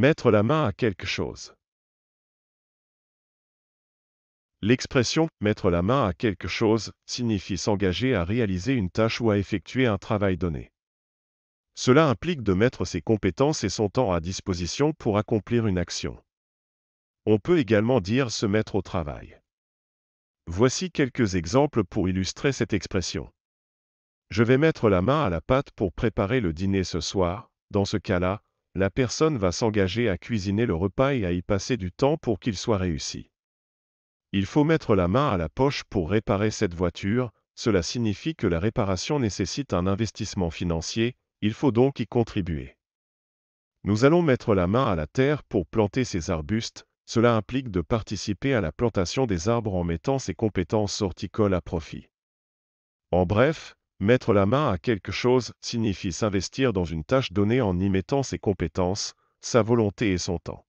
Mettre la main à quelque chose. L'expression mettre la main à quelque chose signifie s'engager à réaliser une tâche ou à effectuer un travail donné. Cela implique de mettre ses compétences et son temps à disposition pour accomplir une action. On peut également dire se mettre au travail. Voici quelques exemples pour illustrer cette expression. Je vais mettre la main à la pâte pour préparer le dîner ce soir. Dans ce cas-là, la personne va s'engager à cuisiner le repas et à y passer du temps pour qu'il soit réussi. Il faut mettre la main à la poche pour réparer cette voiture, cela signifie que la réparation nécessite un investissement financier, il faut donc y contribuer. Nous allons mettre la main à la terre pour planter ces arbustes, cela implique de participer à la plantation des arbres en mettant ses compétences horticoles à profit. En bref, Mettre la main à quelque chose signifie s'investir dans une tâche donnée en y mettant ses compétences, sa volonté et son temps.